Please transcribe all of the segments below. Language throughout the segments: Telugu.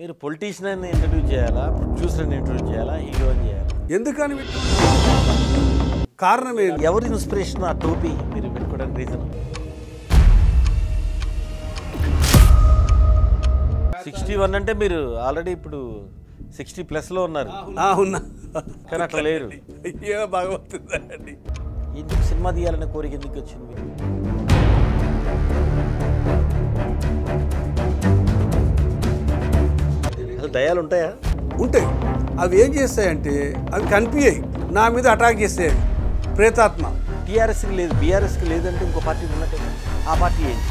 మీరు పొలిటీషియన్ ఇంట్రడ్యూస్ చేయాలా ప్రొడ్యూసర్ని ఇంట్రడ్యూస్ చేయాలా అని చేయాలి ఎందుకని కారణం ఏంటి ఎవరి ఇన్స్పిరేషన్ ఆ టోపీ మీరు పెట్టుకోవడానికి రీజన్ సిక్స్టీ వన్ అంటే మీరు ఆల్రెడీ ఇప్పుడు సిక్స్టీ ప్లస్లో ఉన్నారు ఉన్నా కానీ అట్లా లేరు అయ్యో బాగా ఎందుకు సినిమా తీయాలనే కోరిక ఎందుకు వచ్చింది దయాలు ఉంటాయా ఉంటాయి అవి ఏం చేస్తాయంటే అవి కనిపించాయి నా మీద అటాక్ చేస్తాయి ప్రేతాత్మ టీఆర్ఎస్కి లేదు బీఆర్ఎస్కి లేదంటే ఇంకో పార్టీ ఉన్నట్టే ఆ పార్టీ ఏంటి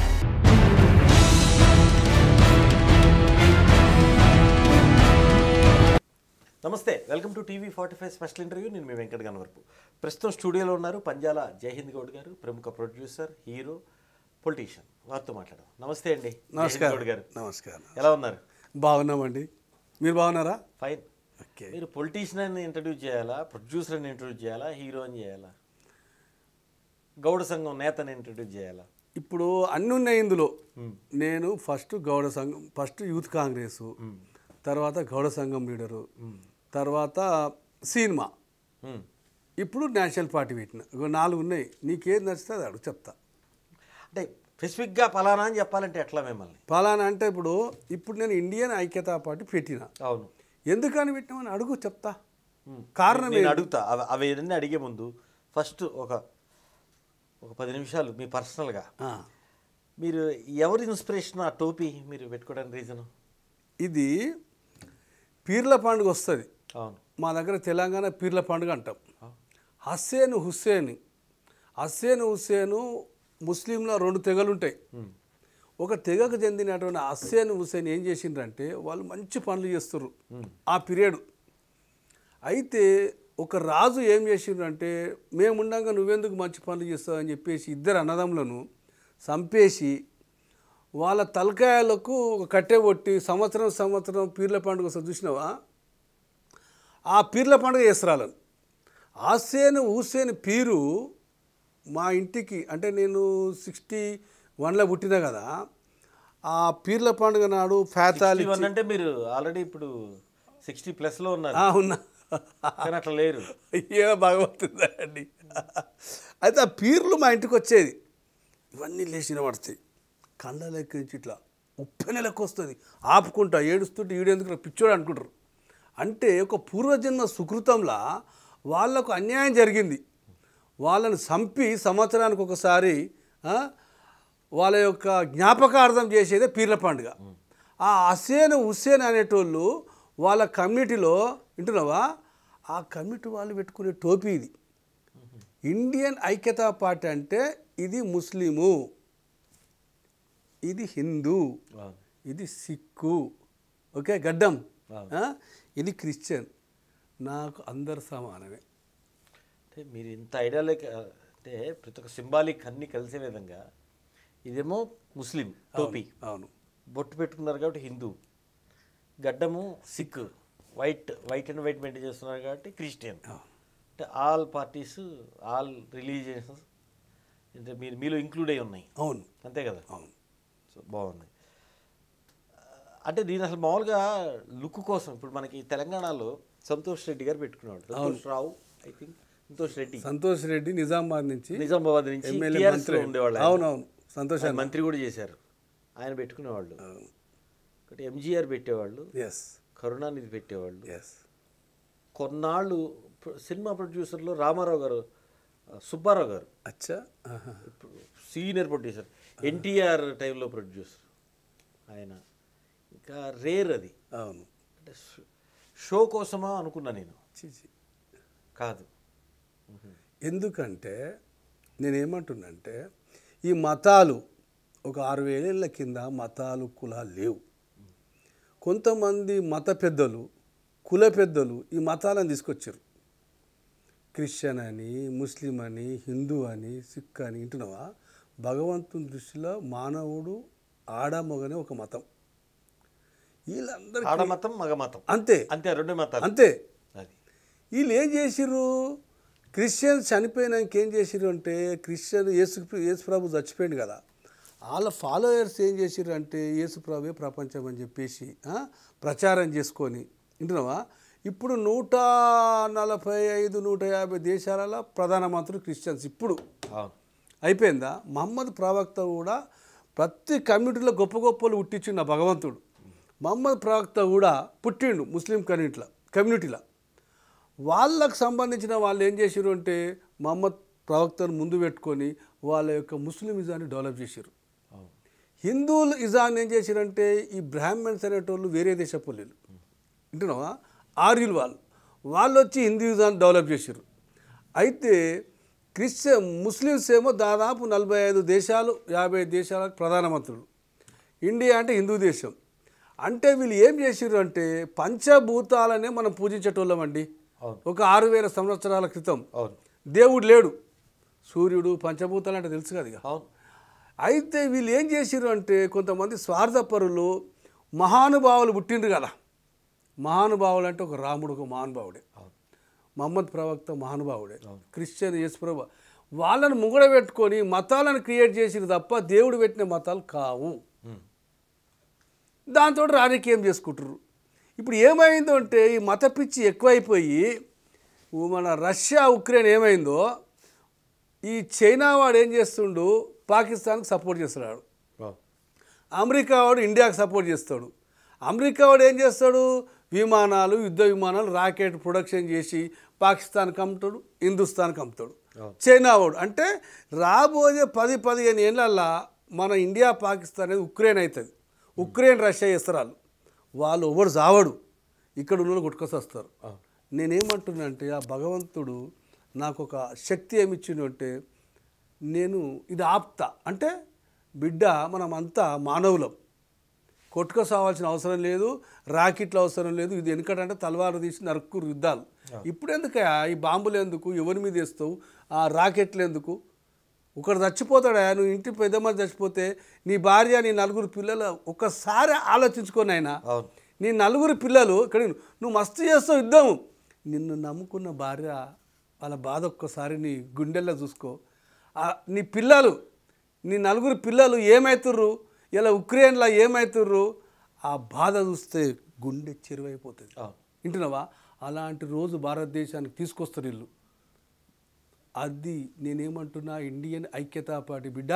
నమస్తే welcome to TV forty five special interview నేను మీ వెంకట వరకు ప్రస్తుతం స్టూడియోలో ఉన్నారు పంజాల జయహింద్ గౌడ్ గారు ప్రముఖ ప్రొడ్యూసర్ హీరో పొలిటీషియన్ వారితో మాట్లాడదాం నమస్తే అండి నమస్కారం గౌడ్ గారు నమస్కారం ఎలా ఉన్నారు బాగున్నామండి మీరు బాగున్నారా ఫైన్ ఓకే మీరు పొలిటీషియన్ అని ఇంట్రడ్యూస్ చేయాలా ప్రొడ్యూసర్ అని ఇంట్రడ్యూస్ చేయాలా హీరో అని చేయాలా గౌడ సంఘం నేతని ఇంట్రడ్యూస్ చేయాలా ఇప్పుడు అన్ని ఉన్నాయి ఇందులో నేను ఫస్ట్ గౌడ సంఘం ఫస్ట్ యూత్ కాంగ్రెస్ తర్వాత గౌడ సంఘం లీడరు తర్వాత సినిమా ఇప్పుడు నేషనల్ పార్టీ పెట్టిన నాలుగు ఉన్నాయి నీకేది నచ్చితే అది అడుగు చెప్తా అంటే స్పెసిఫిక్గా ఫలానా అని చెప్పాలంటే ఎట్లా మిమ్మల్ని ఫలానా అంటే ఇప్పుడు ఇప్పుడు నేను ఇండియన్ ఐక్యతా పార్టీ పెట్టిన అవును ఎందుకని పెట్టినామని అడుగు చెప్తా కారణం నేను అడుగుతా అవి ఏదన్నా అడిగే ముందు ఫస్ట్ ఒక ఒక పది నిమిషాలు మీ పర్సనల్గా మీరు ఎవరి ఇన్స్పిరేషన్ ఆ టోపీ మీరు పెట్టుకోవడానికి రీజన్ ఇది పీర్ల పండుగ వస్తుంది అవును మా దగ్గర తెలంగాణ పీర్ల పండుగ అంటాం హస్సేన్ హుస్సేన్ హస్సేన్ హుస్సేను ముస్లింలో రెండు తెగలు ఉంటాయి ఒక తెగకు చెందినటువంటి అస్సేన్ హుసేన్ ఏం చేసిండ్రంటే వాళ్ళు మంచి పనులు చేస్తున్నారు ఆ పీరియడ్ అయితే ఒక రాజు ఏం చేసిండ్రంటే మేముండగా నువ్వెందుకు మంచి పనులు చేస్తావు అని చెప్పేసి ఇద్దరు అన్నదమ్ములను చంపేసి వాళ్ళ తలకాయలకు ఒక కట్టె కొట్టి సంవత్సరం సంవత్సరం పీర్ల పండుగ చూసినావా ఆ పీర్ల పండుగ చేస్తారు ఆసేను ఊసేని పీరు మా ఇంటికి అంటే నేను సిక్స్టీ వన్లో పుట్టినా కదా ఆ పీర్ల పండుగ నాడు ఫేతాలి అంటే మీరు ఆల్రెడీ ఇప్పుడు సిక్స్టీ ప్లస్లో ఉన్నారు ఉన్నా అట్లా లేరు ఏ భగవంతుందా అండి అయితే ఆ పీర్లు మా ఇంటికి వచ్చేది ఇవన్నీ లేచిన పడతాయి కళ్ళలోకి నుంచి ఇట్లా నెలకు వస్తుంది ఆపుకుంటా ఏడుస్తుంటే ఈడేందుకు పిచ్చోడు అనుకుంటారు అంటే ఒక పూర్వజన్మ సుకృతంలా వాళ్ళకు అన్యాయం జరిగింది వాళ్ళని చంపి సంవత్సరానికి ఒకసారి వాళ్ళ యొక్క జ్ఞాపకార్థం చేసేదే పీర్ల పండుగ ఆ హసేన్ హుస్సేన్ అనేటోళ్ళు వాళ్ళ కమ్యూనిటీలో వింటున్నావా ఆ కమ్యూనిటీ వాళ్ళు పెట్టుకునే టోపీ ఇది ఇండియన్ ఐక్యతా పార్టీ అంటే ఇది ముస్లిము ఇది హిందూ ఇది సిక్కు ఓకే గడ్డం ఇది క్రిస్టియన్ నాకు అందరు సమానమే అంటే మీరు ఇంత ఐడియాలో అంటే ప్రతి ఒక్క సింబాలిక్ అన్నీ కలిసే విధంగా ఇదేమో ముస్లిం టోపీ అవును బొట్టు పెట్టుకున్నారు కాబట్టి హిందూ గడ్డము Sikh white white and white maintain చేస్తున్నారు కాబట్టి క్రిస్టియన్ అంటే ఆల్ పార్టీస్ ఆల్ రిలీజియన్స్ అంటే మీరు మీలో ఇంక్లూడ్ అయి ఉన్నాయి అవును అంతే కదా అవును సో బాగుంది అంటే దీని అసలు మామూలుగా లుక్ కోసం ఇప్పుడు మనకి తెలంగాణలో సంతోష్ రెడ్డి గారు పెట్టుకున్నాడు సంతోష్ రావు ఐ థింక్ సంతోష్ రెడ్డి సంతోష్ రెడ్డి నిజామాబాద్ నుంచి నిజామాబాద్ నుంచి ఎమ్మెల్యే మంత్రి ఉండేవాళ్ళు అవునవును సంతోష్ మంత్రి కూడా చేశారు ఆయన పెట్టుకునేవాళ్ళు ఒకటి ఎంజీఆర్ పెట్టేవాళ్ళు ఎస్ కరుణానిధి పెట్టేవాళ్ళు ఎస్ కొన్నాళ్ళు సినిమా ప్రొడ్యూసర్లో రామారావు గారు సుబ్బారావు గారు అచ్చా ఇప్పుడు సీనియర్ ప్రొడ్యూసర్ ఎన్టీఆర్ టైంలో ప్రొడ్యూసర్ ఆయన ఇంకా రేర్ అది అవును అంటే షో కోసమా అనుకున్నా నేను కాదు ఎందుకంటే నేనేమంటున్నంటే ఈ మతాలు ఒక ఆరు వేలేళ్ళ కింద మతాలు కులాలు లేవు కొంతమంది మత పెద్దలు కుల పెద్దలు ఈ మతాలను తీసుకొచ్చారు క్రిస్టియన్ అని ముస్లిం అని హిందూ అని సిక్ అని వింటున్నావా భగవంతుని దృష్టిలో మానవుడు ఆడమగనే ఒక మతం వీళ్ళందరూ ఆడమతం మగ మతం అంతే అంతే రెండు మతాలు అంతే వీళ్ళు ఏం చేసిర్రు క్రిస్టియన్ చనిపోయినాక ఏం చేసిరు అంటే క్రిస్టియన్ యేసు యేసుప్రభు చచ్చిపోయింది కదా వాళ్ళ ఫాలోయర్స్ ఏం చేసిరు అంటే యేసుప్రభువే ప్రపంచం అని చెప్పేసి ప్రచారం చేసుకొని వింటున్నావా ఇప్పుడు నూట నలభై ఐదు నూట యాభై దేశాలలో ప్రధానమంత్రులు క్రిస్టియన్స్ ఇప్పుడు అయిపోయిందా మహమ్మద్ ప్రవక్త కూడా ప్రతి కమ్యూనిటీలో గొప్ప గొప్పలు పుట్టించిండు భగవంతుడు మహమ్మద్ ప్రవక్త కూడా పుట్టిండు ముస్లిం కమ్యూనిటీలో కమ్యూనిటీలో వాళ్ళకు సంబంధించిన వాళ్ళు ఏం చేశారు అంటే మహమ్మద్ ప్రవక్తను ముందు పెట్టుకొని వాళ్ళ యొక్క ముస్లిం ఇజాన్ని డెవలప్ చేశారు హిందువులు ఇజాన్ని ఏం చేశారంటే ఈ బ్రాహ్మణ్స్ అనేటోళ్ళు వేరే దేశపుల్లీలు వింటున్నావా ఆర్యులు వాళ్ళు వాళ్ళు వచ్చి హిందూ ఇజాన్ని డెవలప్ చేశారు అయితే క్రిస్టియన్ ముస్లిమ్స్ ఏమో దాదాపు నలభై ఐదు దేశాలు యాభై దేశాలకు ప్రధానమంత్రులు ఇండియా అంటే హిందూ దేశం అంటే వీళ్ళు ఏం చేసారు అంటే పంచభూతాలనే మనం పూజించేటోళ్ళమండి ఒక ఆరు వేల సంవత్సరాల క్రితం దేవుడు లేడు సూర్యుడు పంచభూతాలు అంటే తెలుసు కదా అయితే వీళ్ళు ఏం చేసిరు అంటే కొంతమంది స్వార్థపరులు మహానుభావులు పుట్టిండ్రు కదా మహానుభావులు అంటే ఒక రాముడు ఒక మహానుభావుడే మహమ్మద్ ప్రవక్త మహానుభావుడే క్రిస్టియన్ యశ్ప్రభ వాళ్ళను ముంగడబెట్టుకొని మతాలను క్రియేట్ చేసిన తప్ప దేవుడు పెట్టిన మతాలు కావు దాంతో ఏం చేసుకుంటారు ఇప్పుడు ఏమైందో అంటే ఈ మత పిచ్చి ఎక్కువైపోయి మన రష్యా ఉక్రెయిన్ ఏమైందో ఈ చైనా వాడు ఏం చేస్తుండు పాకిస్తాన్కి సపోర్ట్ చేస్తున్నాడు అమెరికా వాడు ఇండియాకి సపోర్ట్ చేస్తాడు అమెరికా వాడు ఏం చేస్తాడు విమానాలు యుద్ధ విమానాలు రాకెట్ ప్రొడక్షన్ చేసి పాకిస్తాన్కి అమ్ముతాడు హిందుస్థాన్కి అమ్ముతాడు చైనా వాడు అంటే రాబోయే పది పదిహేను ఏళ్ళల్లో మన ఇండియా పాకిస్తాన్ అనేది ఉక్రెయిన్ అవుతుంది ఉక్రెయిన్ రష్యా ఇస్రాలు వాళ్ళు ఎవడు సావడు ఇక్కడ ఉన్న కొట్టుకొసి వస్తారు నేనేమంటున్నానంటే అంటే ఆ భగవంతుడు నాకు ఒక శక్తి ఏమిచ్చిండు అంటే నేను ఇది ఆప్త అంటే బిడ్డ మనం అంతా మానవులం కొట్టుకు అవసరం లేదు రాకెట్లు అవసరం లేదు ఇది ఎందుకంటే తలవారు తీసి నరుక్కు యుద్ధాలు ఇప్పుడు ఎందుకయా ఈ బాంబులు ఎందుకు ఎవరి మీద వేస్తావు ఆ రాకెట్లు ఎందుకు ఒకడు చచ్చిపోతాడా నువ్వు ఇంటి పెద్దమ్మ చచ్చిపోతే నీ భార్య నీ నలుగురు పిల్లలు ఒక్కసారి ఆలోచించుకొని ఆయన నీ నలుగురు పిల్లలు ఇక్కడ నువ్వు మస్తు చేస్తావు ఇద్దాము నిన్ను నమ్ముకున్న భార్య వాళ్ళ బాధ ఒక్కసారి నీ గుండెల్లో చూసుకో నీ పిల్లలు నీ నలుగురు పిల్లలు ఏమవుతుర్రు ఇలా ఉక్రెయిన్లో ఏమవుతుర్రు ఆ బాధ చూస్తే గుండె చెరువైపోతుంది వింటున్నావా అలాంటి రోజు భారతదేశానికి తీసుకొస్తారు వీళ్ళు అది నేనేమంటున్నా ఇండియన్ ఐక్యతా పార్టీ బిడ్డ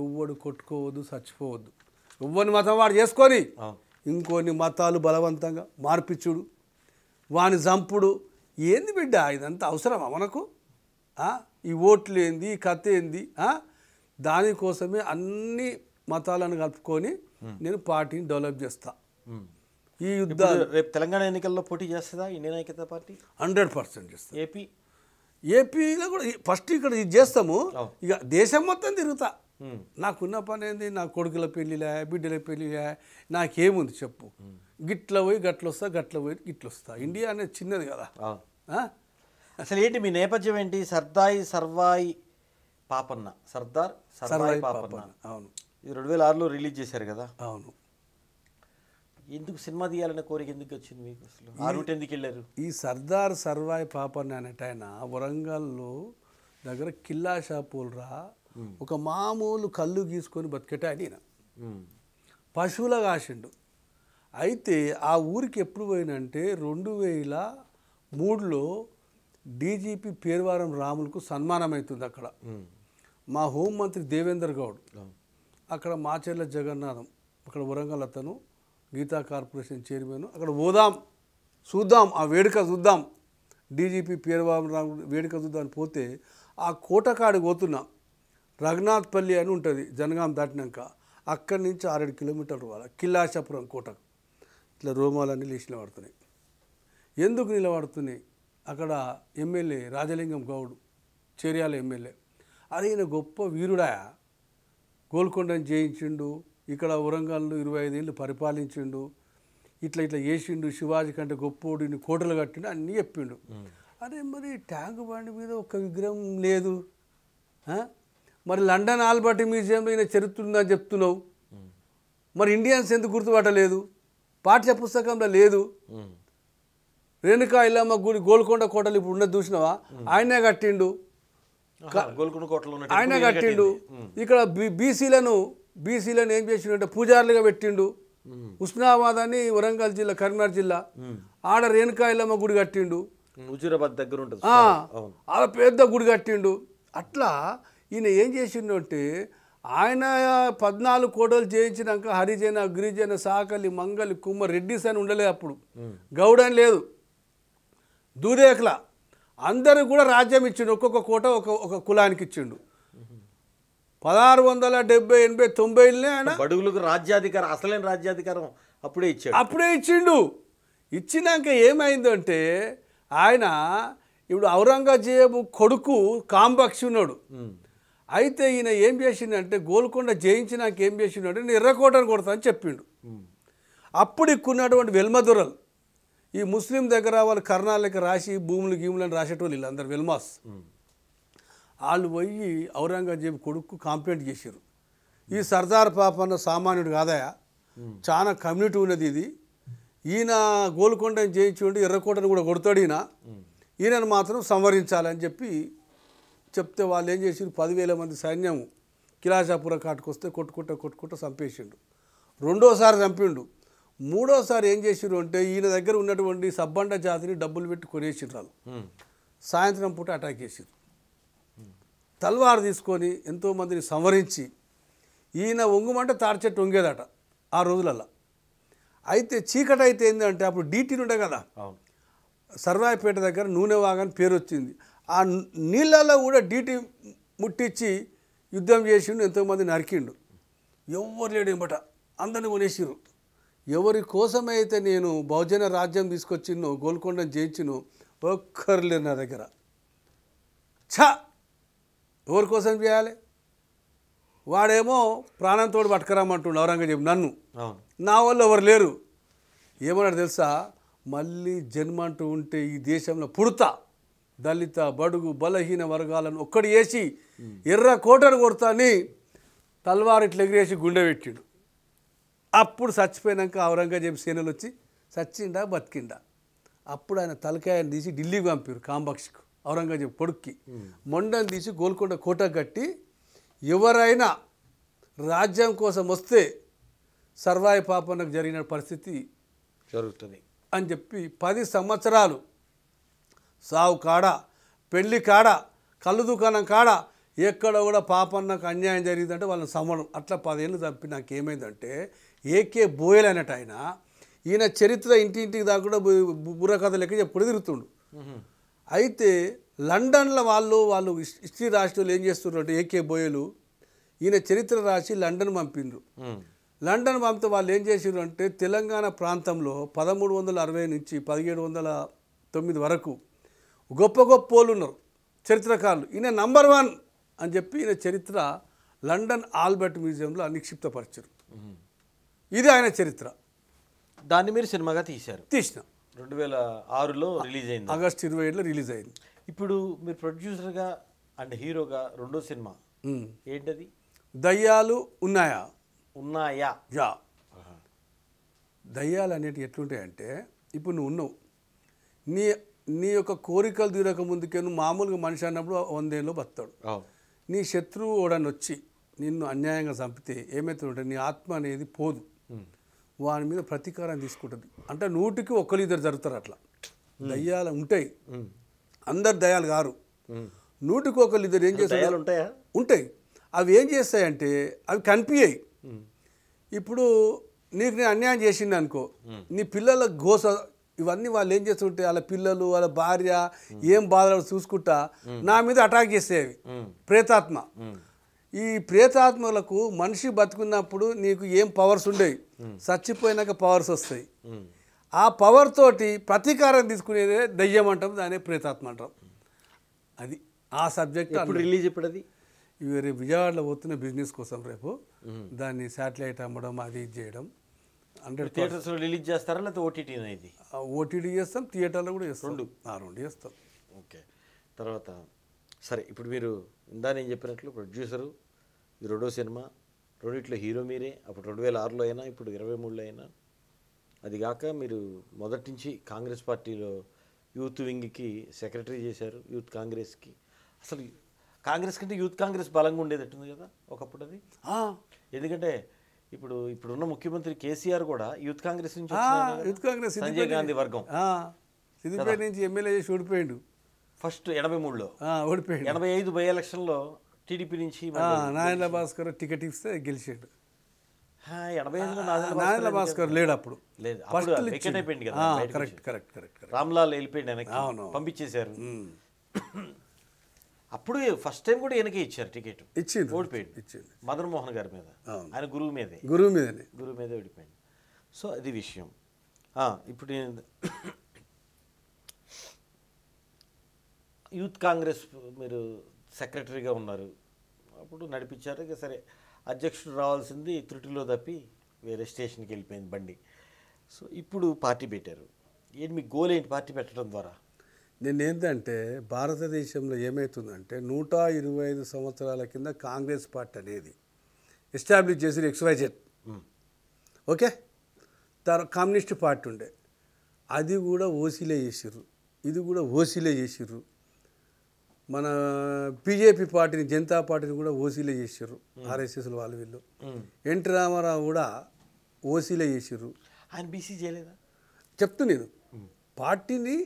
ఎవడు కొట్టుకోవద్దు చచ్చిపోవద్దు ఎవ్వని మతం వాడు చేసుకొని ఇంకొన్ని మతాలు బలవంతంగా మార్పిచ్చుడు వాని చంపుడు ఏంది బిడ్డ ఇదంతా అవసరమా మనకు ఈ ఓట్లు ఏంది ఈ కథ ఏంది దానికోసమే అన్ని మతాలను కలుపుకొని నేను పార్టీని డెవలప్ చేస్తా ఈ యుద్ధాలు రేపు తెలంగాణ ఎన్నికల్లో పోటీ చేస్తుందా Indian Aikyata party hundred percent చేస్తా ఏపీ ఏపీలో కూడా ఫస్ట్ ఇక్కడ ఇది చేస్తాము ఇక దేశం మొత్తం తిరుగుతా నాకున్న పని ఏంది నా కొడుకుల పెళ్ళిలే బిడ్డల పెళ్ళిలే నాకేముంది చెప్పు గిట్ల పోయి గట్లు వస్తా గట్ల పోయి గిట్ల వస్తా ఇండియా అనేది చిన్నది కదా అసలు ఏంటి మీ నేపథ్యం ఏంటి సర్దాయి సర్వాయి పాపన్న సర్దార్ సర్వాయి పాపన్న అవును ఇది రెండు వేల ఆరులో రిలీజ్ చేశారు కదా అవును ఎందుకు సినిమా తీయాలనే కోరిక ఎందుకు వచ్చింది మీకు అసలు ఆ రూట్ ఎందుకు వెళ్ళారు ఈ సర్దార్ సర్వాయి పాపన్న ఆయన వరంగల్లో దగ్గర కిల్లా షాపులరా ఒక మామూలు కళ్ళు గీసుకొని బతికేట ఆయన పశువుల కాసిండు అయితే ఆ ఊరికి ఎప్పుడు పోయినంటే రెండు వేల మూడులో డీజీపీ పేర్వారం రాములకు సన్మానం అవుతుంది అక్కడ మా హోంమంత్రి దేవేందర్ గౌడ్ అక్కడ మాచెర్ల జగన్నాథం అక్కడ వరంగల్ అతను గీతా కార్పొరేషన్ చైర్మన్ అక్కడ పోదాం చూద్దాం ఆ వేడుక చూద్దాం డీజీపీ పేరుబాబురావు వేడుక చూద్దాం పోతే ఆ కోటకాడికి పోతున్నాం రఘునాథ్పల్లి అని ఉంటుంది జనగాం దాటినాక అక్కడి నుంచి ఆరేడు కిలోమీటర్లు వాళ్ళ కిల్లాశపురం కోటకు ఇట్లా రోమాలన్నీ లేచి నిలబడుతున్నాయి ఎందుకు నిలబడుతున్నాయి అక్కడ ఎమ్మెల్యే రాజలింగం గౌడ్ చేర్యాల ఎమ్మెల్యే అరే గొప్ప వీరుడా గోల్కొండను జయించిండు ఇక్కడ వరంగల్ను ఇరవై ఐదేళ్ళు పరిపాలించిండు ఇట్లా ఇట్లా చేసిండు శివాజీ కంటే గొప్పోడిని కోటలు కట్టిండు అన్నీ చెప్పిండు అరే మరి ట్యాంక్ బండి మీద ఒక విగ్రహం లేదు మరి లండన్ ఆల్బర్ట్ మ్యూజియం ఈయన చరిత్ర ఉందని చెప్తున్నావు మరి ఇండియన్స్ ఎందుకు గుర్తుపట్టలేదు పాఠ్య పుస్తకంలో లేదు రేణుకా ఇల్లమ్మ గుడి గోల్కొండ కోటలు ఇప్పుడు ఉన్నది చూసినావా ఆయనే కట్టిండు గోల్కొండ కోటలు ఆయనే కట్టిండు ఇక్కడ బీసీలను బీసీలను ఏం అంటే పూజారులుగా పెట్టిండు అని వరంగల్ జిల్లా కరీంనగర్ జిల్లా ఆడ రేణుకాయలమ్మ గుడి కట్టిండు హుజూరాబాద్ దగ్గర ఉంటుంది ఆడ పెద్ద గుడి కట్టిండు అట్లా ఈయన ఏం చేసిండు అంటే ఆయన పద్నాలుగు కోటలు చేయించినాక హరిజన గిరిజన సాకలి మంగలి కుమ్మ రెడ్డిస్ అని ఉండలేదు అప్పుడు గౌడ అని లేదు దూరేఖల అందరూ కూడా రాజ్యం ఇచ్చిండు ఒక్కొక్క కోట ఒక ఒక కులానికి ఇచ్చిండు పదహారు వందల డెబ్బై ఎనభై తొంభైలనే ఆయన బడుగులకు రాజ్యాధికారం అసలైన రాజ్యాధికారం అప్పుడే ఇచ్చాడు అప్పుడే ఇచ్చిండు ఇచ్చినాక ఏమైందంటే ఆయన ఇప్పుడు ఔరంగజేబు కొడుకు కాంబక్షి ఉన్నాడు అయితే ఈయన ఏం చేసిండంటే గోల్కొండ జయించినాక ఏం చేసిండు నేను ఎర్రకోటను కొడతా అని చెప్పిండు అప్పుడు ఎక్కున్నటువంటి వెల్మదురలు ఈ ముస్లిం దగ్గర వాళ్ళు కర్ణాలకి రాసి భూములు గీములను రాసేటోళ్ళు వీళ్ళందరూ వెల్మాస్ వాళ్ళు పోయి ఔరంగజేబు కొడుకు కంప్లైంట్ చేశారు ఈ సర్దార్ పాప అన్న సామాన్యుడు కాదయా చాలా కమ్యూనిటీ ఉన్నది ఇది ఈయన గోల్కొండ చేయించుకోండి ఎర్రకోటను కూడా కొడతాడు ఈయన ఈయనను మాత్రం సంవరించాలని చెప్పి చెప్తే వాళ్ళు ఏం చేసిండు పదివేల మంది సైన్యం కిలాషాపుర కాటుకు వస్తే కొట్టుకుంటా కొట్టుకుంటా చంపేసిండు రెండోసారి చంపిండు మూడోసారి ఏం చేసిండ్రు అంటే ఈయన దగ్గర ఉన్నటువంటి సబ్బండ జాతిని డబ్బులు పెట్టి కొనేసిండ్రు సాయంత్రం పూట అటాక్ చేసిండ్రు తల్వారు తీసుకొని ఎంతోమందిని సంవరించి ఈయన ఒంగుమంటే తార్చెట్టు వంగేదట ఆ రోజులల్లో అయితే చీకటి అయితే ఏంటంటే అప్పుడు డీటీలు ఉండే కదా సర్వాయిపేట దగ్గర నూనె వాగని పేరు వచ్చింది ఆ నీళ్ళలో కూడా డీటీ ముట్టించి యుద్ధం చేసిండు ఎంతోమంది నరికిండు ఎవరు లేడు ఇంబట అందరిని కొనేసిరు ఎవరి కోసమైతే నేను బహుజన రాజ్యం తీసుకొచ్చినో గోల్కొండను జయించినో ఒక్కరు లేరు నా దగ్గర ఛా ఎవరి కోసం చేయాలి వాడేమో ప్రాణంతో పట్టుకురామంటుండు ఔరంగజేబు నన్ను నా వాళ్ళు ఎవరు లేరు ఏమన్నాడు తెలుసా మళ్ళీ జన్మ అంటూ ఉంటే ఈ దేశంలో పుడతా దళిత బడుగు బలహీన వర్గాలను ఒక్కడి వేసి ఎర్ర కోటను కొడతాని తల్వారు ఇట్లా ఎగిరేసి గుండె పెట్టిండు అప్పుడు చచ్చిపోయినాక ఔరంగజేబు సేనలు వచ్చి చచ్చిండా బతికిండా అప్పుడు ఆయన తలకాయని తీసి ఢిల్లీకి పంపారు కాంబక్షకు ఔరంగజేబు కొడుక్కి మొండని తీసి గోల్కొండ కోట కట్టి ఎవరైనా రాజ్యం కోసం వస్తే సర్వాయి పాపనకు జరిగిన పరిస్థితి జరుగుతుంది అని చెప్పి పది సంవత్సరాలు సావు కాడ పెళ్ళి కాడ కళ్ళు దుకాణం కాడ ఎక్కడ కూడా పాపన్నకు అన్యాయం జరిగిందంటే వాళ్ళని సమడం అట్లా పదేళ్ళు తప్పి నాకు ఏమైందంటే ఏకే బోయల్ అన్నట్టు ఆయన ఈయన చరిత్ర ఇంటింటికి దాకా కూడా బుర్రకథ లెక్క చెప్పుడు తిరుగుతుండు అయితే లండన్లో వాళ్ళు వాళ్ళు హిస్టరీ రాసిన ఏం చేస్తున్నారు ఏకే బోయలు ఈయన చరిత్ర రాసి లండన్ పంపిండ్రు లండన్ పంపితే వాళ్ళు ఏం చేసారు అంటే తెలంగాణ ప్రాంతంలో పదమూడు వందల అరవై నుంచి పదిహేడు వందల తొమ్మిది వరకు గొప్ప గొప్ప వాళ్ళు ఉన్నారు చరిత్రకారులు ఈయన నంబర్ వన్ అని చెప్పి ఈయన చరిత్ర లండన్ ఆల్బర్ట్ మ్యూజియంలో నిక్షిప్తపరిచారు ఇది ఆయన చరిత్ర దాన్ని మీరు సినిమాగా తీశారు తీసినాం రెండు వేల ఆరులో రిలీజ్ అయింది ఆగస్ట్ ఇరవై ఏడులో రిలీజ్ అయింది ఇప్పుడు మీరు ప్రొడ్యూసర్గా అండ్ హీరోగా రెండో సినిమా ఏంటది దయ్యాలు ఉన్నాయా ఉన్నాయా యా దయ్యాలు అనేటివి ఎట్లుంటాయంటే ఇప్పుడు నువ్వు ఉన్నావు నీ నీ యొక్క కోరికలు తీరక ముందుకే నువ్వు మామూలుగా మనిషి అన్నప్పుడు వందేళ్ళు బతాడు నీ శత్రువు ఓడని వచ్చి నిన్ను అన్యాయంగా చంపితే ఏమైతే నీ ఆత్మ అనేది పోదు వాని మీద ప్రతీకారం తీసుకుంటుంది అంటే నూటికి ఒక్కరు ఇద్దరు జరుగుతారు అట్లా దయ్యాలు ఉంటాయి అందరు దయాలు గారు నూటికి ఒకరు ఇద్దరు ఏం చేస్తారు ఉంటాయి అవి ఏం చేస్తాయంటే అవి కనిపించాయి ఇప్పుడు నీకు నేను అన్యాయం చేసింది అనుకో నీ పిల్లల గోస ఇవన్నీ వాళ్ళు ఏం చేస్తుంటే వాళ్ళ పిల్లలు వాళ్ళ భార్య ఏం బాధలు చూసుకుంటా నా మీద అటాక్ చేసేవి ప్రేతాత్మ ఈ ప్రేతాత్మలకు మనిషి బతుకున్నప్పుడు నీకు ఏం పవర్స్ ఉండేవి చచ్చిపోయినాక పవర్స్ వస్తాయి ఆ పవర్ తోటి ప్రతీకారం తీసుకునేదే దయ్యం అంటాం దానే ప్రేతాత్మ అంటాం అది ఆ సబ్జెక్ట్ అప్పుడు రిలీజ్ ఇప్పుడు అది ఇవి విజయవాడలో పోతున్న బిజినెస్ కోసం రేపు దాన్ని శాటిలైట్ అమ్మడం అది ఇది చేయడం అంటే థియేటర్స్ రిలీజ్ చేస్తారా లేకపోతే ఓటీటీ అనేది ఓటీటీ చేస్తాం థియేటర్లో కూడా చేస్తాం రెండు రెండు చేస్తాం ఓకే తర్వాత సరే ఇప్పుడు మీరు ఇందా నేను చెప్పినట్లు ప్రొడ్యూసరు ఈ రెండో సినిమా రెండిట్లో హీరో మీరే అప్పుడు రెండు వేల ఆరులో అయినా ఇప్పుడు ఇరవై మూడులో అయినా అది కాక మీరు మొదటి నుంచి కాంగ్రెస్ పార్టీలో యూత్ వింగ్కి సెక్రటరీ చేశారు యూత్ కాంగ్రెస్కి అసలు కాంగ్రెస్ కంటే యూత్ కాంగ్రెస్ బలంగా ఉండేదట్టుంది కదా ఒకప్పుడు అది ఎందుకంటే ఇప్పుడు ఇప్పుడున్న ముఖ్యమంత్రి కేసీఆర్ కూడా యూత్ కాంగ్రెస్ నుంచి యూత్ కాంగ్రెస్ సంజయ్ గాంధీ వర్గం సిద్దిపేట నుంచి ఎమ్మెల్యే చేసి ఓడిపోయాడు ఫస్ట్ ఎనభై మూడులో ఓడిపోయాడు ఎనభై ఐదు బై ఎలక్షన్లో టీడీపీ నుంచి నాయన భాస్కర్ టికెట్ ఇస్తే గెలిచాడు ఎనభై ఐదులో భాస్కర్ లేడు అప్పుడు లేదు వికెట్ అయిపోయింది కదా కరెక్ట్ కరెక్ట్ కరెక్ట్ రామ్లాల్ వెళ్ళిపోయింది వెనక్కి పంపించేశారు అప్పుడు ఫస్ట్ టైం కూడా వెనకే ఇచ్చారు టికెట్ ఇచ్చింది ఓడిపోయింది ఇచ్చింది మదన్ మోహన్ గారి మీద ఆయన గురువు మీదే గురువు మీదనే గురువు మీదే ఓడిపోయింది సో అది విషయం ఇప్పుడు నేను యూత్ కాంగ్రెస్ మీరు సెక్రటరీగా ఉన్నారు అప్పుడు నడిపించారు ఇక సరే అధ్యక్షుడు రావాల్సింది త్రుటిలో తప్పి వేరే స్టేషన్కి వెళ్ళిపోయింది బండి సో ఇప్పుడు పార్టీ పెట్టారు ఏంటి మీ గోల్ ఏంటి పార్టీ పెట్టడం ద్వారా నేను ఏంటంటే భారతదేశంలో ఏమవుతుందంటే నూట ఇరవై ఐదు సంవత్సరాల కింద కాంగ్రెస్ పార్టీ అనేది ఎస్టాబ్లిష్ చేసిన ఎక్స్వైజెడ్ ఓకే తర్వాత కమ్యూనిస్ట్ పార్టీ ఉండే అది కూడా ఓసీలే చేసిర్రు ఇది కూడా ఓసీలే చేసిర్రు మన బీజేపీ పార్టీని జనతా పార్టీని కూడా ఓసీలే చేసారు ఆర్ఎస్ఎస్ వాళ్ళు వీళ్ళు ఎన్టీ రామారావు కూడా ఓసీలే చేసారు ఆయన బీసీ చేయలేదా చెప్తు నేను పార్టీని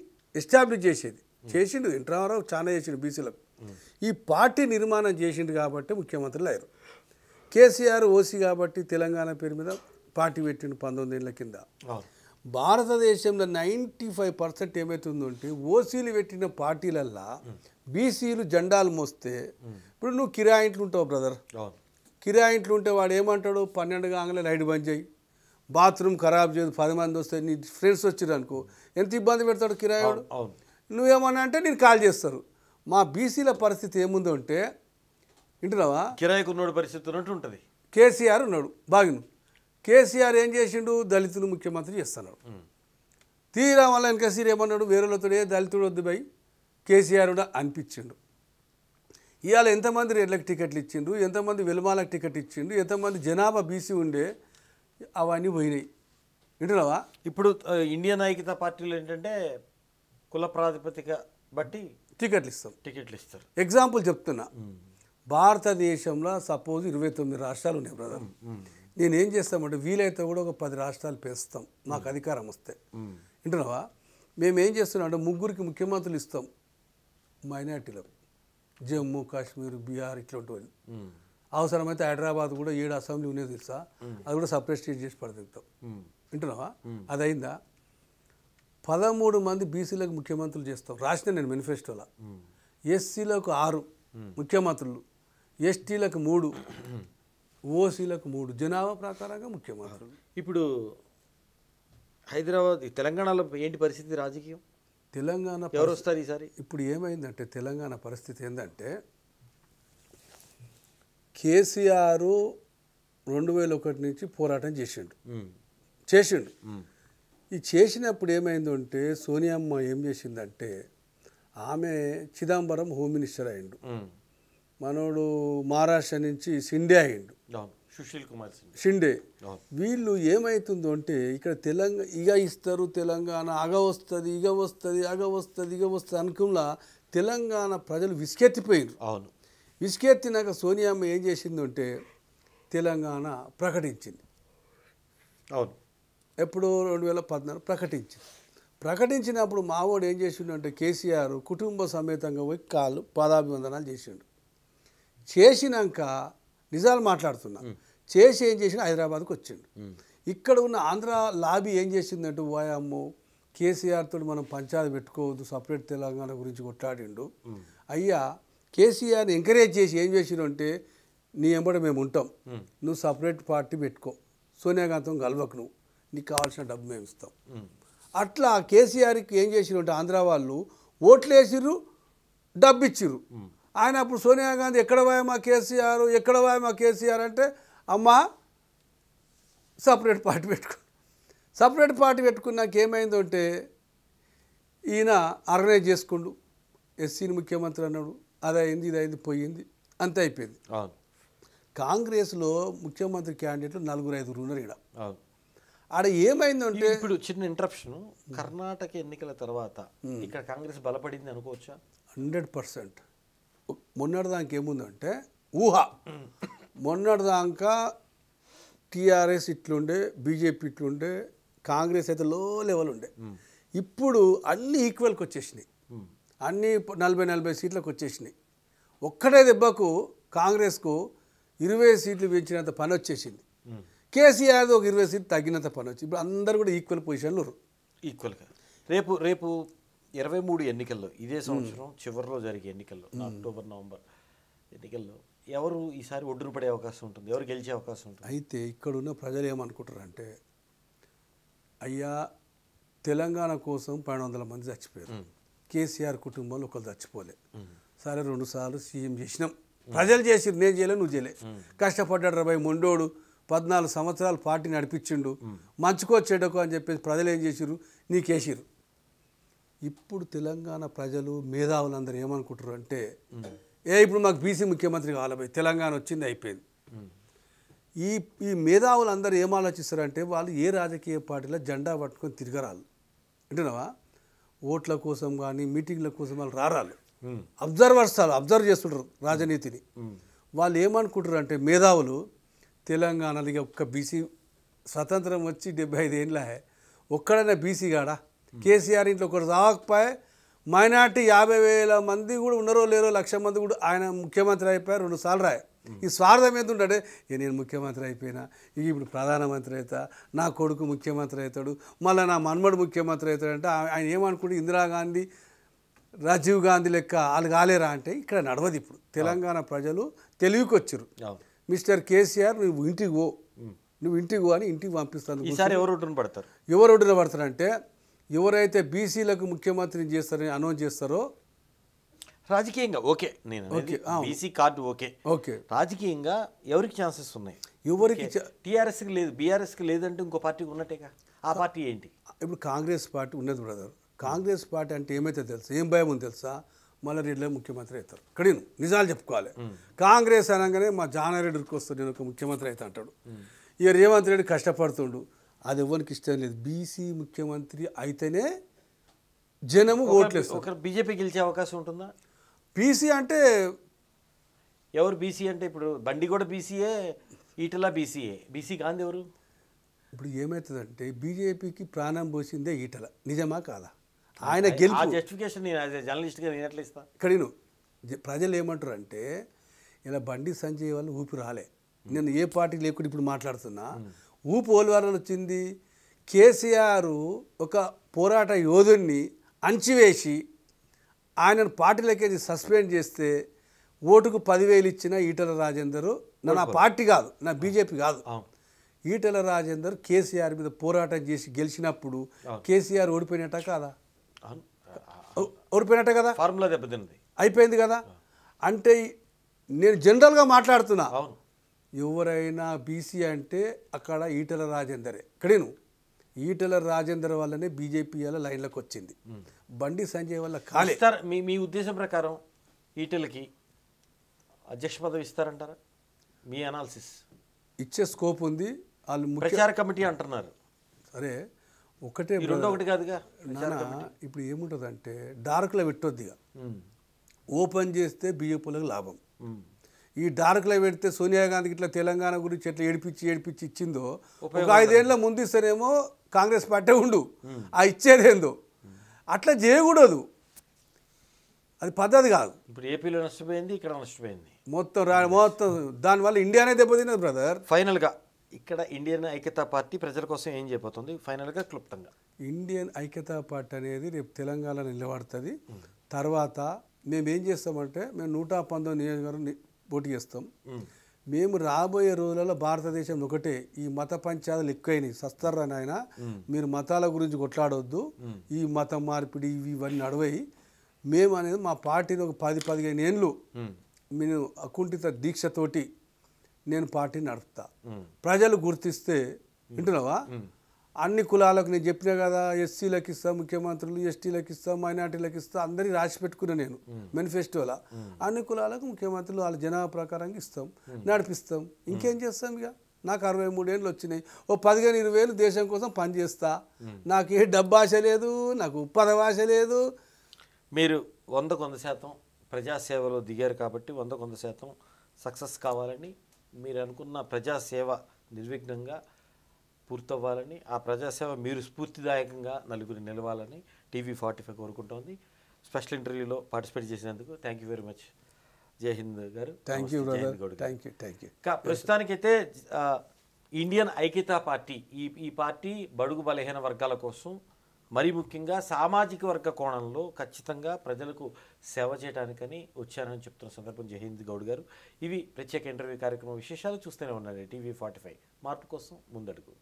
ఎస్టాబ్లిష్ చేసేది చేసిండు ఎన్టీ రామారావు చాలా చేసిండు బీసీలకు ఈ పార్టీ నిర్మాణం చేసిండు కాబట్టి ముఖ్యమంత్రులు అయ్యారు కేసీఆర్ ఓసీ కాబట్టి తెలంగాణ పేరు మీద పార్టీ పెట్టిండు పంతొమ్మిది ఏళ్ళ కింద భారతదేశంలో నైంటీ ఫైవ్ పర్సెంట్ అంటే ఓసీలు పెట్టిన పార్టీలల్లా బీసీలు జెండాలు మోస్తే ఇప్పుడు నువ్వు కిరాయింట్లు ఉంటావు బ్రదర్ కిరాయింట్లు ఉంటే వాడు ఏమంటాడు పన్నెండు కాగానే లైట్ బంద్ చేయి బాత్రూమ్ ఖరాబ్ చేయదు పది మంది వస్తే నీ ఫ్రెండ్స్ వచ్చిర్రు అనుకో ఎంత ఇబ్బంది పెడతాడు కిరాయుడు నువ్వేమన్నా అంటే నేను కాల్ చేస్తారు మా బీసీల పరిస్థితి ఏముందో అంటే వింటున్నావా కిరాయికి ఉన్నాడు పరిస్థితి ఉన్నట్టు ఉంటుంది కేసీఆర్ ఉన్నాడు బాగిను కేసీఆర్ ఏం చేసిండు దళితులు ముఖ్యమంత్రి చేస్తున్నాడు తీరా వల్ల వెనకసీర్ ఏమన్నాడు వేరేలతోడే దళితుడు వద్దు పోయి కేసీఆర్ అనిపించిండు ఇవాళ ఎంతమంది రెడ్లకు టికెట్లు ఇచ్చిండు ఎంతమంది విలుమాలకు టికెట్ ఇచ్చిండు ఎంతమంది జనాభా బీసీ ఉండే అవన్నీ పోయినాయి వింటున్నావా ఇప్పుడు ఇండియన్ ఐక్యత పార్టీలు ఏంటంటే కుల ప్రాతిపదిక బట్టి టికెట్లు ఇస్తాం టికెట్లు ఇస్తారు ఎగ్జాంపుల్ చెప్తున్నా భారతదేశంలో సపోజ్ ఇరవై తొమ్మిది రాష్ట్రాలు ఉన్నాయి బ్రదర్ నేను ఏం చేస్తామంటే వీలైతే కూడా ఒక పది రాష్ట్రాలు పేస్తాం మాకు అధికారం వస్తే వింటున్నావా మేము ఏం చేస్తున్నాం అంటే ముగ్గురికి ముఖ్యమంత్రులు ఇస్తాం మైనార్టీలకు జమ్మూ కాశ్మీర్ బీహార్ ఇట్లాంటి వాళ్ళు అవసరమైతే హైదరాబాద్ కూడా ఏడు అసెంబ్లీ ఉన్నది తెలుసా అది కూడా సపరేట్ స్టేట్ చేసి పడదిగుతాం వింటున్నావా అదైందా పదమూడు మంది బీసీలకు ముఖ్యమంత్రులు చేస్తాం రాసిన నేను మేనిఫెస్టోలో ఎస్సీలకు ఆరు ముఖ్యమంత్రులు ఎస్టీలకు మూడు ఓసీలకు మూడు జనాభా ప్రకారంగా ముఖ్యమంత్రులు ఇప్పుడు హైదరాబాద్ తెలంగాణలో ఏంటి పరిస్థితి రాజకీయం తెలంగాణ ఎవరు వస్తారు ఈసారి ఇప్పుడు ఏమైందంటే తెలంగాణ పరిస్థితి ఏంటంటే కేసీఆర్ రెండు వేల ఒకటి నుంచి పోరాటం చేసిండు చేసిండు ఈ చేసినప్పుడు ఏమైందంటే సోనియామ్మ ఏం చేసిందంటే ఆమె చిదంబరం హోమ్ మినిస్టర్ అయిండు మనోడు మహారాష్ట్ర నుంచి సిండే అయిండు సుశీల్ కుమార్ షిండే వీళ్ళు ఏమవుతుందో అంటే ఇక్కడ తెలంగాణ ఇగ ఇస్తారు తెలంగాణ అగ వస్తుంది ఇగ వస్తుంది అగ వస్తుంది ఇగ వస్తుంది అనుకున్నా తెలంగాణ ప్రజలు విసుకెత్తిపోయారు అవును విసుకెత్తినాక సోనియామ్మ ఏం చేసిందంటే తెలంగాణ ప్రకటించింది అవును ఎప్పుడో రెండు వేల పద్నాలుగు ప్రకటించింది ప్రకటించినప్పుడు మావోడు ఏం చేసిండంటే కేసీఆర్ కుటుంబ సమేతంగా పోయి కాళ్ళు పాదాభివందనాలు చేసిండు చేసినాక నిజాలు మాట్లాడుతున్నా చేసి ఏం చేసిన హైదరాబాద్కి వచ్చిండు ఇక్కడ ఉన్న ఆంధ్ర లాబీ ఏం చేసిందంటే ఓయాము కేసీఆర్తో మనం పంచాయతీ పెట్టుకోవద్దు సపరేట్ తెలంగాణ గురించి కొట్లాడిండు అయ్యా కేసీఆర్ని ఎంకరేజ్ చేసి ఏం చేసిండు అంటే నీ ఎంబడ మేము ఉంటాం నువ్వు సపరేట్ పార్టీ పెట్టుకో సోనియా గాంధీతో కలవకు నువ్వు నీకు కావాల్సిన డబ్బు మేము ఇస్తాం అట్లా కేసీఆర్కి ఏం చేసినంటే ఆంధ్ర వాళ్ళు ఓట్లు వేసిర్రు డబ్బు ఇచ్చిర్రు ఆయన అప్పుడు సోనియా గాంధీ ఎక్కడ వాయమా కేసీఆర్ ఎక్కడ వాయమా కేసీఆర్ అంటే అమ్మ సపరేట్ పార్టీ పెట్టుకు సపరేట్ పార్టీ పెట్టుకున్నాక అంటే ఈయన ఆర్గనైజ్ చేసుకుండు ఎస్సీని ముఖ్యమంత్రి అన్నాడు అది అయింది ఇది అయింది పోయింది అంతే అయిపోయింది కాంగ్రెస్లో ముఖ్యమంత్రి క్యాండిడేట్లు నలుగురు ఐదుగురు ఉన్నారు ఇక్కడ ఆడ ఏమైందంటే ఇప్పుడు చిన్న ఇంటరప్షన్ కర్ణాటక ఎన్నికల తర్వాత ఇక్కడ కాంగ్రెస్ బలపడింది అనుకోవచ్చా హండ్రెడ్ పర్సెంట్ మొన్నటిదానికి ఏముందంటే ఊహ మొన్నటిదాకా టీఆర్ఎస్ ఇట్లుండే బీజేపీ ఇట్లుండే కాంగ్రెస్ అయితే లో లెవెల్ ఉండే ఇప్పుడు అన్నీ ఈక్వల్కి వచ్చేసినాయి అన్నీ నలభై నలభై సీట్లకు వచ్చేసినాయి ఒక్కటే దెబ్బకు కాంగ్రెస్కు ఇరవై సీట్లు పెంచినంత పని వచ్చేసింది కేసీఆర్ ఒక ఇరవై సీట్లు తగ్గినంత పని వచ్చింది ఇప్పుడు అందరు కూడా ఈక్వల్ పొజిషన్లు ఈక్వల్గా రేపు రేపు ఇరవై మూడు ఎన్నికల్లో ఇదే సంవత్సరం చివరిలో జరిగే ఎన్నికల్లో అక్టోబర్ నవంబర్ ఎన్నికల్లో ఎవరు ఈసారి ఒడ్డున పడే అవకాశం ఉంటుంది ఎవరు గెలిచే అవకాశం ఉంటుంది అయితే ఇక్కడున్న ప్రజలు ఏమనుకుంటారంటే అయ్యా తెలంగాణ కోసం పన్నెండు వందల మంది చచ్చిపోయారు కేసీఆర్ కుటుంబంలో ఒకరు చచ్చిపోలే సరే రెండు సార్లు సీఎం చేసినాం ప్రజలు చేసి నేను చేయలే నువ్వు చేయలే కష్టపడ్డాడు రబాయి మొండోడు పద్నాలుగు సంవత్సరాలు పార్టీ నడిపించిండు మంచుకో చెడకో అని చెప్పేసి ప్రజలు ఏం చేసిరు నీకేసిరు ఇప్పుడు తెలంగాణ ప్రజలు మేధావులందరూ ఏమనుకుంటారు అంటే ఏ ఇప్పుడు మాకు బీసీ ముఖ్యమంత్రి కావాలి తెలంగాణ వచ్చింది అయిపోయింది ఈ ఈ మేధావులందరూ ఏం అంటే వాళ్ళు ఏ రాజకీయ పార్టీలో జెండా పట్టుకొని తిరగరాలు అంటున్నావా ఓట్ల కోసం కానీ మీటింగ్ల కోసం వాళ్ళు రారాలు అబ్జర్వర్స్ అబ్జర్వ్ చేస్తుంటారు రాజనీతిని వాళ్ళు ఏమనుకుంటారు అంటే మేధావులు తెలంగాణలో ఒక్క బీసీ స్వతంత్రం వచ్చి డెబ్బై ఐదు ఏళ్ళ ఒక్కడైనా బీసీ కాడా కేసీఆర్ ఇంట్లో ఒకటి రాకపోయి మైనార్టీ యాభై వేల మంది కూడా ఉన్నారో లేరో లక్ష మంది కూడా ఆయన ముఖ్యమంత్రి అయిపోయారు రెండు సార్లు రాయి ఈ స్వార్థం ఏంటంటే నేను ముఖ్యమంత్రి అయిపోయినా ఇక ఇప్పుడు ప్రధానమంత్రి అవుతా నా కొడుకు ముఖ్యమంత్రి అవుతాడు మళ్ళీ నా మన్మడు ముఖ్యమంత్రి అవుతాడంటే ఆయన ఏమనుకుంటే ఇందిరాగాంధీ రాజీవ్ గాంధీ లెక్క వాళ్ళు కాలేరా అంటే ఇక్కడ నడవదు ఇప్పుడు తెలంగాణ ప్రజలు తెలివికొచ్చారు మిస్టర్ కేసీఆర్ నువ్వు ఇంటికి పో నువ్వు ఇంటికి పో అని ఇంటికి పంపిస్తాను ఎవరు ఎవరు పడతారు ఎవరు పడతారంటే ఎవరైతే బీసీలకు ముఖ్యమంత్రిని చేస్తారని అనౌన్స్ చేస్తారో రాజకీయంగా ఓకే నేను బీసీ కార్డు ఓకే ఓకే రాజకీయంగా ఎవరికి ఛాన్సెస్ ఉన్నాయి ఎవరికి టీఆర్ఎస్కి లేదు బీఆర్ఎస్కి లేదంటే ఇంకో పార్టీ ఉన్నట్టేగా ఆ పార్టీ ఏంటి ఇప్పుడు కాంగ్రెస్ పార్టీ ఉన్నది బ్రదర్ కాంగ్రెస్ పార్టీ అంటే ఏమైతే తెలుసా ఏం భయం ఉంది తెలుసా మల్లారెడ్డిలో ముఖ్యమంత్రి అవుతారు కడిను నిజాలు చెప్పుకోవాలి కాంగ్రెస్ అనగానే మా జానారెడ్డికి వస్తాడు నేను ఒక ముఖ్యమంత్రి అవుతా అంటాడు ఇక రేవంత్ రెడ్డి కష్టపడుతుండు అది ఎవరికి ఇష్టం లేదు బీసీ ముఖ్యమంత్రి అయితేనే జనము ఓట్లేస్తారు బీజేపీ గెలిచే అవకాశం ఉంటుందా బీసీ అంటే ఎవరు బీసీ అంటే ఇప్పుడు బండి కూడా బీసీఏ ఈటలా బీసీఏ బీసీ కాంది ఎవరు ఇప్పుడు ఏమవుతుందంటే బీజేపీకి ప్రాణం పోసిందే ఈటల నిజమా కాదా ఆయన గెలుపు జస్టిఫికేషన్ నేను జర్నలిస్ట్గా నేను ఎట్లా ఇస్తాను ఇక్కడ నేను ప్రజలు ఏమంటారు అంటే ఇలా బండి సంజయ్ వాళ్ళు ఊపి రాలే నేను ఏ పార్టీ లేకుండా ఇప్పుడు మాట్లాడుతున్నా ఊపు పోలవరం వచ్చింది కేసీఆర్ ఒక పోరాట యోధుణ్ణి అంచివేసి ఆయనను పార్టీలకేది సస్పెండ్ చేస్తే ఓటుకు పదివేలు ఇచ్చిన ఈటల రాజేందర్ నా పార్టీ కాదు నా బీజేపీ కాదు ఈటల రాజేందర్ కేసీఆర్ మీద పోరాటం చేసి గెలిచినప్పుడు కేసీఆర్ ఓడిపోయినట్ట కాదా ఓడిపోయినట్ట కదా ఫార్ములా దెబ్బతింది అయిపోయింది కదా అంటే నేను జనరల్గా మాట్లాడుతున్నా ఎవరైనా బీసీ అంటే అక్కడ ఈటల రాజేందరే ఇక్కడేను ఈటల రాజేందర్ వల్లనే బీజేపీ వల్ల లైన్లకు వచ్చింది బండి సంజయ్ వల్ల కాలే సార్ మీ మీ ఉద్దేశం ప్రకారం ఈటలకి అధ్యక్ష పదవి ఇస్తారంటారా మీ అనాలిసిస్ ఇచ్చే స్కోప్ ఉంది వాళ్ళు ప్రచార కమిటీ అంటున్నారు సరే ఒకటే ఒకటి కాదుగా ఇప్పుడు ఏముంటుంది అంటే డార్క్లో పెట్టొద్దిగా ఓపెన్ చేస్తే బీజేపీలకు లాభం ఈ డార్క్లో పెడితే సోనియా గాంధీకి ఇట్లా తెలంగాణ గురించి ఎట్లా ఏడిపించి ఏడిపించి ఇచ్చిందో ఒక ఐదేళ్ళ ముందు ఇస్తేనేమో కాంగ్రెస్ పార్టీ ఉండు ఆ ఇచ్చేదేందో అట్లా చేయకూడదు అది పద్ధతి కాదు ఇప్పుడు ఏపీలో నష్టపోయింది ఇక్కడ నష్టపోయింది మొత్తం మొత్తం దానివల్ల ఇండియానే దెబ్బతిన్నది బ్రదర్ ఫైనల్గా ఇక్కడ ఇండియన్ ఐక్యతా పార్టీ ప్రజల కోసం ఏం చేయబోతుంది ఫైనల్గా క్లుప్తంగా ఇండియన్ ఐక్యతా పార్టీ అనేది రేపు తెలంగాణ నిలబడుతుంది తర్వాత మేము ఏం చేస్తామంటే మేము నూట పంతొమ్మిది నియోజకవర్గం పోటీ చేస్తాం మేము రాబోయే రోజులలో భారతదేశం ఒకటే ఈ మత పంచాలు ఎక్కువైనాయి సస్తారని ఆయన మీరు మతాల గురించి కొట్లాడవద్దు ఈ మత మార్పిడి ఇవి ఇవన్నీ నడవయి మేము అనేది మా పార్టీని ఒక పది పదిహేను ఏళ్ళు నేను అకుంఠిత దీక్షతోటి నేను పార్టీని నడుపుతా ప్రజలు గుర్తిస్తే వింటున్నావా అన్ని కులాలకు నేను చెప్పినా కదా ఎస్సీలకు ఇస్తా ముఖ్యమంత్రులు ఎస్టీలకు ఇస్తా మైనార్టీలకు ఇస్తా అందరికి రాసి పెట్టుకున్నా నేను మేనిఫెస్టోలా అన్ని కులాలకు ముఖ్యమంత్రులు వాళ్ళ జనాభా ప్రకారంగా ఇస్తాం నడిపిస్తాం ఇంకేం చేస్తాం ఇక నాకు అరవై మూడేళ్ళు వచ్చినాయి ఓ పదిహేను ఇరవై వేలు దేశం కోసం పనిచేస్తా నాకు ఏ డబ్బు ఆశ లేదు నాకు పదవి ఆశ లేదు మీరు వంద కొంత శాతం ప్రజాసేవలో దిగారు కాబట్టి వంద కొంత శాతం సక్సెస్ కావాలని మీరు అనుకున్న ప్రజాసేవ నిర్విఘ్నంగా పూర్తవ్వాలని ఆ ప్రజాసేవ మీరు స్ఫూర్తిదాయకంగా నలుగురు నిలవాలని టీవీ ఫార్టీ ఫైవ్ కోరుకుంటోంది స్పెషల్ ఇంటర్వ్యూలో పార్టిసిపేట్ చేసినందుకు thank you very much Jai Hind గారు thank you thank you thank you ప్రస్తుతానికైతే ఇండియన్ ఐక్యతా పార్టీ ఈ ఈ పార్టీ బడుగు బలహీన వర్గాల కోసం మరీ ముఖ్యంగా సామాజిక వర్గ కోణంలో ఖచ్చితంగా ప్రజలకు సేవ చేయడానికని వచ్చానని చెప్తున్న సందర్భం జయహింద్ గౌడ్ గారు ఇవి ప్రత్యేక ఇంటర్వ్యూ కార్యక్రమం విశేషాలు చూస్తూనే ఉన్నాడు టీవీ ఫార్టీ ఫైవ్ మార్పు కోసం ముందడుగు